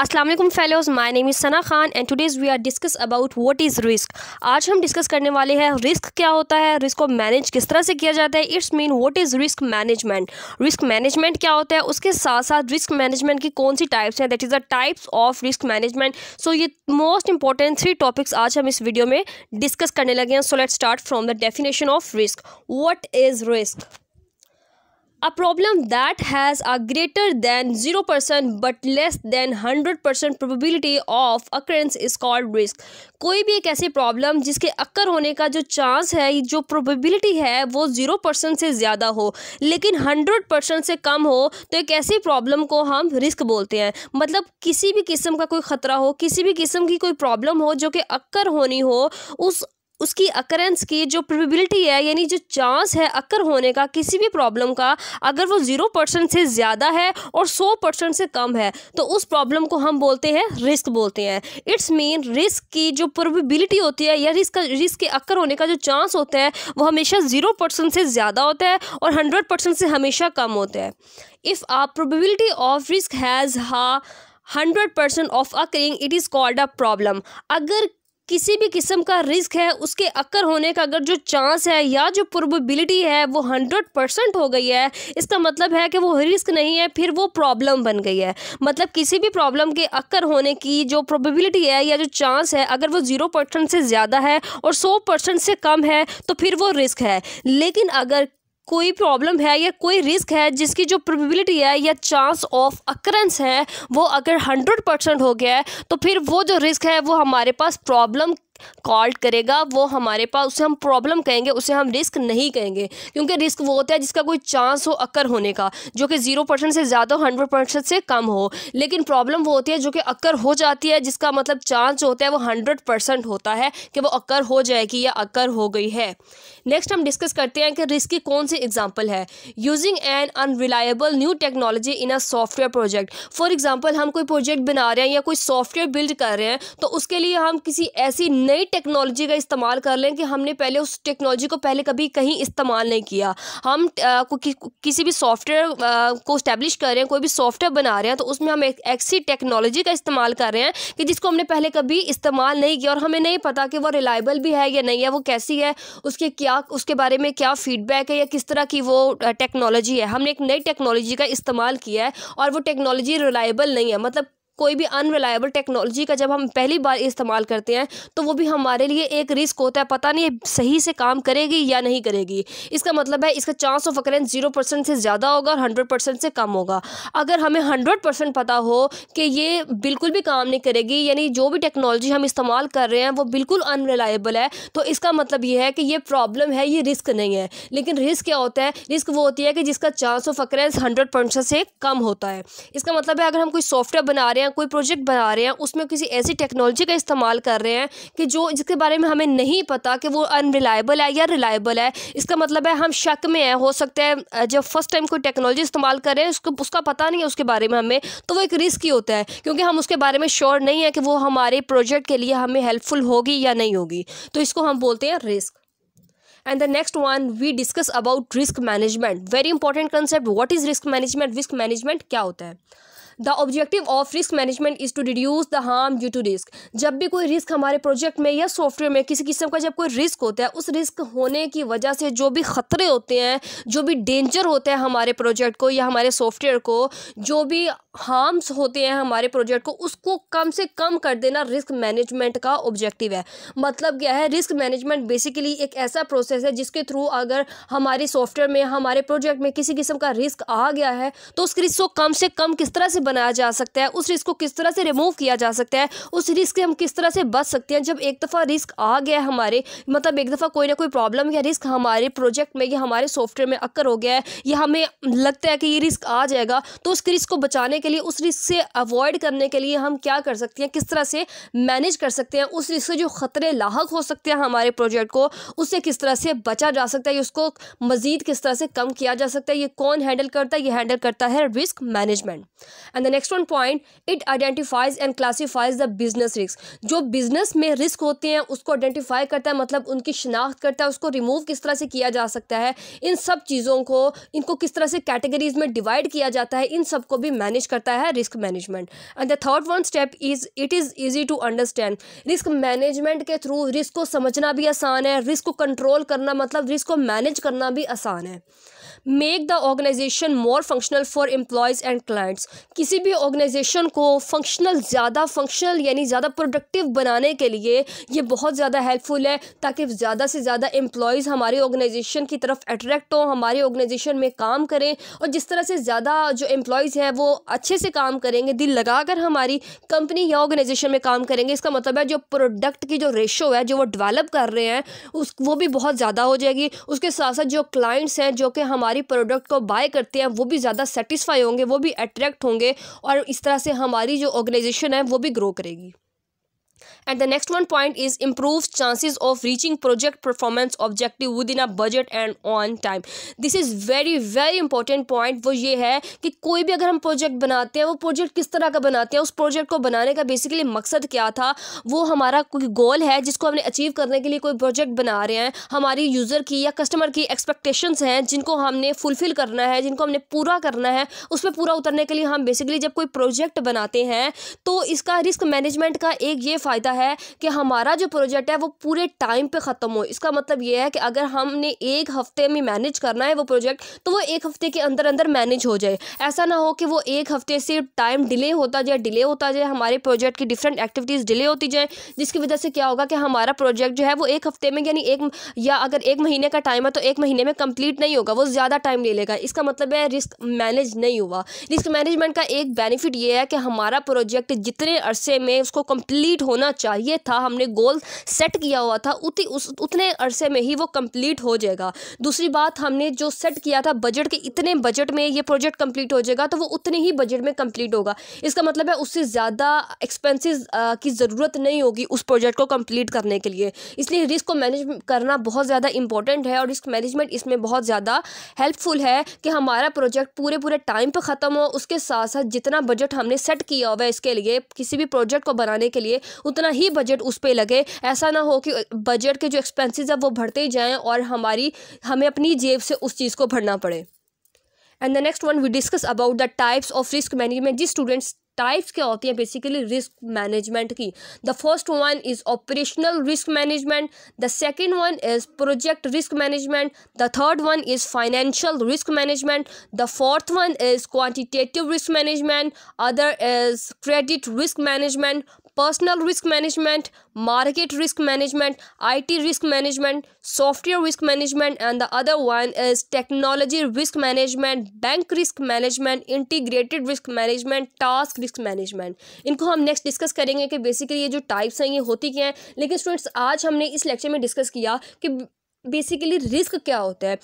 Aslam fellows my name is Sana Khan and today's we are discuss about what is risk आज हम discuss करने वाले हैं रिस्क क्या होता है रिस्क को मैनेज किस तरह से किया जाता है it's mean what is risk management risk management क्या होता है उसके साथ साथ रिस्क मैनेजमेंट की कौन सी टाइप्स हैं that is the types of risk management so ये मोस्ट इंपॉर्टेंट थ्री टॉपिक्स आज हम इस वीडियो में डिस्कस करने लगे हैं so let start from the definition of risk what is risk a problem that has a greater than 0% but less than 100% probability of occurrence is called risk कोई भी एक ऐसी प्रॉब्लम जिसके अक्कर होने का जो चांस है जो प्रोबेबिलिटी है वो ज़ीरो परसेंट से ज़्यादा हो लेकिन हंड्रेड परसेंट से कम हो तो एक ऐसी प्रॉब्लम को हम रिस्क बोलते हैं मतलब किसी भी किस्म का कोई ख़तरा हो किसी भी किस्म की कोई प्रॉब्लम हो जो कि अक्कर होनी हो उस उसकी अकरेंस की जो प्रोबेबिलिटी है यानी जो चांस है अक्कर होने का किसी भी प्रॉब्लम का अगर वो ज़ीरो परसेंट से ज़्यादा है और सौ परसेंट से कम है तो उस प्रॉब्लम को हम बोलते हैं रिस्क बोलते हैं इट्स मीन रिस्क की जो प्रोबेबिलिटी होती है या रिस्क रिस्क के अक्कर होने का जो चांस होता है वो हमेशा ज़ीरो परसेंट से ज़्यादा होता है और हंड्रेड परसेंट से हमेशा कम होता है if a probability of risk has a hundred percent of occurring it is called a problem अगर किसी भी किस्म का रिस्क है उसके अक्कर होने का अगर जो चांस है या जो प्रोबेबिलिटी है वो हंड्रेड परसेंट हो गई है इसका मतलब है कि वो रिस्क नहीं है फिर वो प्रॉब्लम बन गई है मतलब किसी भी प्रॉब्लम के अक्कर होने की जो प्रोबेबिलिटी है या जो चांस है अगर वो ज़ीरो परसेंट से ज़्यादा है और सौ परसेंट से कम है तो फिर वो रिस्क है लेकिन अगर कोई प्रॉब्लम है या कोई रिस्क है जिसकी जो प्रोबेबिलिटी है या चांस ऑफ अक्रेंस है वो अगर हंड्रेड परसेंट हो गया है तो फिर वो जो रिस्क है वो हमारे पास प्रॉब्लम कॉल्ड करेगा वो हमारे पास उसे हम प्रॉब्लम कहेंगे उसे हम रिस्क नहीं कहेंगे क्योंकि रिस्क वो होता है जिसका कोई चांस हो अक्कर होने का जो कि ज़ीरो परसेंट से ज़्यादा हो हंड्रेड परसेंट से कम हो लेकिन प्रॉब्लम वो होती है जो कि अक्कर हो जाती है जिसका मतलब चांस जो होता है वो हंड्रेड परसेंट होता है कि वो अक्कर हो जाएगी या अक्कर हो गई है नेक्स्ट हम डिस्कस करते हैं कि रिस्क की कौन सी एग्जाम्पल है using an unreliable new technology in a software project for example हम कोई प्रोजेक्ट बना रहे हैं या कोई सॉफ्टवेयर बिल्ड कर रहे हैं तो उसके लिए हम किसी ऐसी नई नई टेक्नोलॉजी का इस्तेमाल कर लें कि हमने पहले उस टेक्नोलॉजी को पहले कभी कहीं इस्तेमाल नहीं किया हम आ, कि, किसी भी सॉफ्टवेयर को इस्टेब्लिश कर रहे हैं कोई भी सॉफ्टवेयर बना रहे हैं तो उसमें हम एक ऐसी टेक्नोलॉजी का इस्तेमाल कर रहे हैं कि जिसको हमने पहले कभी इस्तेमाल नहीं किया और हमें नहीं पता कि वो रिलायबल भी है या नहीं है वो कैसी है उसके क्या उसके बारे में क्या फीडबैक है या किस तरह की वो टेक्नोलॉजी है हमने एक नई टेक्नोलॉजी का इस्तेमाल किया है और वो टेक्नोलॉजी रिलायबल नहीं है मतलब कोई भी अनरिलायबल टेक्नोलॉजी का जब हम पहली बार इस्तेमाल करते हैं तो वो भी हमारे लिए एक रिस्क होता है पता नहीं सही से काम करेगी या नहीं करेगी इसका मतलब है इसका chance of occurrence zero percent से ज़्यादा होगा और हंड्रेड परसेंट से कम होगा अगर हमें हंड्रेड परसेंट पता हो कि ये बिल्कुल भी काम नहीं करेगी यानी जो भी टेक्नोलॉजी हम इस्तेमाल कर रहे हैं वो बिल्कुल अनरिलायबल है तो इसका मतलब ये है कि ये प्रॉब्लम है ये रिस्क नहीं है लेकिन रिस्क क्या होता है रिस्क वो होती है कि जिसका chance of occurrence hundred percent से कम होता है इसका मतलब है अगर हम कोई सॉफ्टवेयर बना रहे हैं कोई प्रोजेक्ट बना रहे हैं उसमें किसी ऐसी टेक्नोलॉजी का इस्तेमाल कर रहे हैं कि जो जिसके बारे में हमें नहीं पता कि वो अनरिलायबल है या रिलायबल है इसका मतलब है हम शक में हैं हो सकता है जब फर्स्ट टाइम कोई टेक्नोलॉजी इस्तेमाल कर रहे हैं उसको उसका पता नहीं है उसके बारे में हमें तो वो एक रिस्क ही होता है क्योंकि हम उसके बारे में श्योर नहीं है कि वो हमारे प्रोजेक्ट के लिए हमें हेल्पफुल होगी या नहीं होगी तो इसको हम बोलते हैं risk and the next one we discuss about risk management very important concept what is risk management risk management क्या होता है the objective of risk management is to reduce the harm due to risk जब भी कोई risk हमारे project में या software में किसी किस्म का जब कोई रिस्क होता है उस रिस्क होने की वजह से जो भी ख़तरे होते हैं जो भी डेंजर होते हैं हमारे प्रोजेक्ट को या हमारे सॉफ्टवेयर को जो भी हार्म्स होते हैं हमारे प्रोजेक्ट को उसको कम से कम कर देना रिस्क मैनेजमेंट का ऑब्जेक्टिव है मतलब क्या है रिस्क मैनेजमेंट बेसिकली एक ऐसा प्रोसेस है जिसके थ्रू अगर हमारे सॉफ्टवेयर में हमारे प्रोजेक्ट में किसी किस्म का रिस्क आ गया है तो उस रिस्क को कम से कम किस तरह से बनाया जा सकता है उस रिस्क को किस तरह से रिमूव किया जा सकता है उस रिस्क से हम किस तरह से बच सकते हैं जब एक दफ़ा रिस्क आ गया हमारे मतलब एक दफ़ा कोई ना कोई प्रॉब्लम या रिस्क हमारे प्रोजेक्ट में या हमारे सॉफ्टवेयर में अक्कर हो गया है या हमें लगता है कि ये रिस्क आ जाएगा तो उस रिस्क को बचाने के लिए उस रिस्क से अवॉइड करने के लिए हम क्या कर सकते हैं किस तरह से मैनेज कर सकते हैं उस रिस्क से जो ख़तरे लाक हो सकते हैं हमारे प्रोजेक्ट को उससे किस तरह से बचा जा सकता है उसको मज़ीद किस तरह से कम किया जा सकता है ये कौन हैंडल करता है ये हैंडल करता है risk management and the next one point it identifies and classifies the business risk जो बिजनेस में रिस्क होते हैं उसको आइडेंटिफाई करता है मतलब उनकी शिनाख्त करता है उसको रिमूव किस तरह से किया जा सकता है इन सब चीज़ों को इनको किस तरह से कैटेगरीज में डिवाइड किया जाता है इन सबको भी मैनेज करता है risk management and the third one step is it is easy to understand risk management के थ्रू रिस्क को समझना भी आसान है रिस्क को कंट्रोल करना मतलब रिस्क को मैनेज करना भी आसान है make the organization more functional for employees and clients किसी भी ऑर्गेनाइजेशन को फंक्शनल ज़्यादा फंक्शनल यानी ज़्यादा प्रोडक्टिव बनाने के लिए ये बहुत ज़्यादा हेल्पफुल है ताकि ज़्यादा से ज़्यादा एम्प्लॉयज़ हमारे ऑर्गेनाइजेशन की तरफ अट्रैक्ट हों हमारे ऑर्गेनाइजेशन में काम करें और जिस तरह से ज़्यादा जो एम्प्लॉयज़ हैं वो अच्छे से काम करेंगे दिल लगा कर हमारी कंपनी या ऑर्गेनाइजेशन में काम करेंगे इसका मतलब है जो प्रोडक्ट की जो रेशो है जो वो डेवलप कर रहे हैं उस वो भी बहुत ज़्यादा हो जाएगी उसके साथ साथ जो क्लाइंट्स हैं जो कि हमारे हमारी प्रोडक्ट को बाय करते हैं वो भी ज़्यादा सेटिस्फाई होंगे वो भी अट्रैक्ट होंगे और इस तरह से हमारी जो ऑर्गेनाइजेशन है वो भी ग्रो करेगी and the next one point is improves chances of reaching project performance objective within a budget and on time this is very very important point वो ये है कि कोई भी अगर हम प्रोजेक्ट बनाते हैं वो प्रोजेक्ट किस तरह का बनाते हैं उस प्रोजेक्ट को बनाने का बेसिकली मकसद क्या था वो हमारा कोई गोल है जिसको हमने अचीव करने के लिए कोई प्रोजेक्ट बना रहे हैं हमारी यूज़र की या कस्टमर की एक्सपेक्टेशंस हैं जिनको हमने फुलफ़िल करना है जिनको हमने पूरा करना है उस पर पूरा उतरने के लिए हम बेसिकली जब कोई प्रोजेक्ट बनाते हैं तो इसका रिस्क मैनेजमेंट का एक ये फ़ायदा फ़ायदा है कि हमारा जो प्रोजेक्ट है वो पूरे टाइम पे ख़त्म हो इसका मतलब ये है कि अगर हमने एक हफ्ते में मैनेज करना है वो प्रोजेक्ट तो वो एक हफ्ते के अंदर अंदर मैनेज हो जाए ऐसा ना हो कि वो एक हफ्ते से टाइम डिले होता जाए डिले होता जाए हमारे प्रोजेक्ट की डिफरेंट एक्टिविटीज़ डिले होती जाए जिसकी वजह से क्या होगा कि हमारा प्रोजेक्ट जो है वो एक हफ्ते में यानी एक या अगर एक महीने का टाइम है तो एक महीने में कंप्लीट नहीं होगा वो ज़्यादा टाइम ले लेगा इसका मतलब है रिस्क मैनेज नहीं हुआ रिस्क मैनेजमेंट का एक बेनिफिट ये है कि हमारा प्रोजेक्ट जितने अरसे में उसको कंप्लीट होना होना चाहिए था हमने गोल सेट किया हुआ था उतनी उस उतने अरसे में ही वो कंप्लीट हो जाएगा दूसरी बात हमने जो सेट किया था बजट के इतने बजट में ये प्रोजेक्ट कंप्लीट हो जाएगा तो वो उतने ही बजट में कंप्लीट होगा इसका मतलब है उससे ज़्यादा एक्सपेंसिस की ज़रूरत नहीं होगी उस प्रोजेक्ट को कंप्लीट करने के लिए इसलिए रिस्क को मैनेज करना बहुत ज़्यादा इंपॉर्टेंट है और रिस्क मैनेजमेंट इसमें बहुत ज़्यादा हेल्पफुल है कि हमारा प्रोजेक्ट पूरे पूरे टाइम पर ख़त्म हो उसके साथ साथ जितना बजट हमने सेट किया हुआ है इसके लिए किसी भी प्रोजेक्ट को बनाने के लिए उतना ही बजट उस पर लगे ऐसा ना हो कि बजट के जो एक्सपेंसेस है वो बढ़ते ही जाएँ और हमारी हमें अपनी जेब से उस चीज़ को भरना पड़े and the next one we discuss about the types of risk management जिस स्टूडेंट्स टाइप्स क्या होती हैं बेसिकली रिस्क मैनेजमेंट की the first one is operational risk management the second one is project risk management the third one is financial risk management the fourth one is quantitative risk management other is credit risk management personal risk management market risk management IT risk management software risk management and the other one is technology risk management bank risk management integrated risk management task risk management इनको हम next discuss करेंगे कि basically ये जो types हैं ये होती क्या हैं लेकिन स्टूडेंट्स आज हमने इस लेक्चर में डिस्कस किया कि बेसिकली रिस्क क्या होता है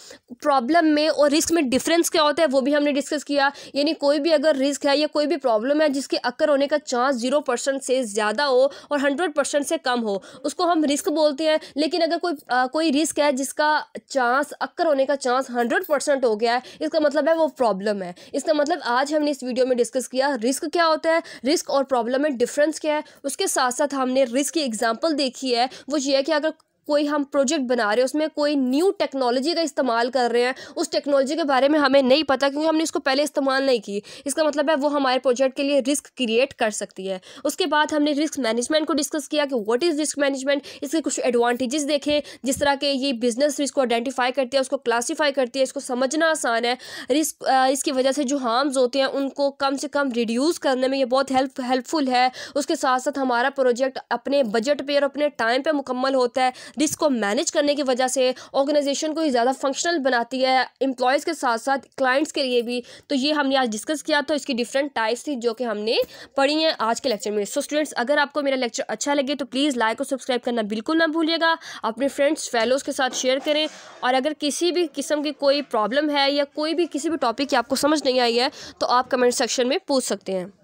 प्रॉब्लम में और रिस्क में डिफरेंस क्या होता है वो भी हमने डिस्कस किया यानी कोई भी अगर रिस्क है या कोई भी प्रॉब्लम है जिसके अक्कर होने का चांस जीरो परसेंट से ज़्यादा हो और हंड्रेड परसेंट से कम हो उसको हम रिस्क बोलते हैं लेकिन अगर कोई आ, कोई रिस्क है जिसका चांस अक्कर होने का चांस हंड्रेड परसेंट हो गया है इसका मतलब है वो प्रॉब्लम है इसका मतलब आज हमने इस वीडियो में डिस्कस किया रिस्क क्या होता है रिस्क और प्रॉब्लम में डिफरेंस क्या है उसके साथ साथ हमने रिस्क की एग्जाम्पल देखी है वो ये है कि अगर कोई हम प्रोजेक्ट बना रहे हैं उसमें कोई न्यू टेक्नोलॉजी का इस्तेमाल कर रहे हैं उस टेक्नोलॉजी के बारे में हमें नहीं पता क्योंकि हमने इसको पहले इस्तेमाल नहीं की इसका मतलब है वो हमारे प्रोजेक्ट के लिए रिस्क क्रिएट कर सकती है उसके बाद हमने रिस्क मैनेजमेंट को डिस्कस किया कि वॉट इज़ रिस्क मैनेजमेंट इसके कुछ एडवांटेजेस देखे जिस तरह के ये बिजनेस रिस्क को आइडेंटिफाई करती है उसको क्लासीफाई करती है इसको समझना आसान है रिस्क इसकी वजह से जो हार्म्स होते हैं उनको कम से कम रिड्यूस करने में ये बहुत हेल्प हेल्पफुल है उसके साथ साथ हमारा प्रोजेक्ट अपने बजट पर और अपने टाइम पर मुकम्मल होता है रिस्क को मैनेज करने की वजह से ऑर्गेनाइजेशन को ही ज़्यादा फंक्शनल बनाती है एम्प्लॉयज़ के साथ साथ क्लाइंट्स के लिए भी तो ये हमने आज डिस्कस किया तो इसकी डिफरेंट टाइप्स थी जो कि हमने पढ़ी हैं आज के लेक्चर में सो so, स्टूडेंट्स अगर आपको मेरा लेक्चर अच्छा लगे तो प्लीज़ लाइक और सब्सक्राइब करना बिल्कुल ना भूलिएगा अपने फ्रेंड्स फेलोज़ के साथ शेयर करें और अगर किसी भी किस्म की कोई प्रॉब्लम है या कोई भी किसी भी टॉपिक की आपको समझ नहीं आई है तो आप कमेंट सेक्शन में पूछ सकते हैं